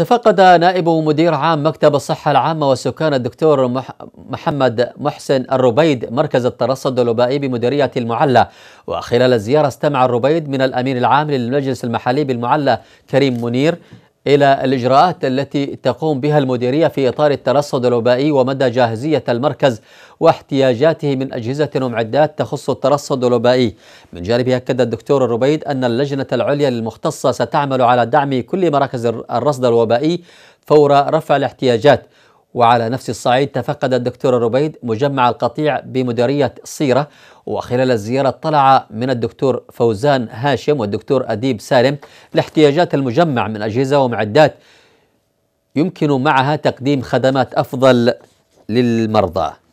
تفقد نائب مدير عام مكتب الصحة العامة والسكان الدكتور محمد محسن الربيد مركز الترصد الوبائي بمديرية المعلة وخلال الزيارة استمع الربيد من الأمين العام للمجلس المحلي بالمعلة كريم منير إلى الإجراءات التي تقوم بها المديرية في إطار الترصد الوبائي ومدى جاهزية المركز واحتياجاته من أجهزة ومعدات تخص الترصد الوبائي من جانبه أكد الدكتور الربيد أن اللجنة العليا المختصة ستعمل على دعم كل مراكز الرصد الوبائي فور رفع الاحتياجات وعلى نفس الصعيد تفقد الدكتور ربيد مجمع القطيع بمديرية صيرة وخلال الزيارة اطلع من الدكتور فوزان هاشم والدكتور أديب سالم لاحتياجات المجمع من أجهزة ومعدات يمكن معها تقديم خدمات أفضل للمرضى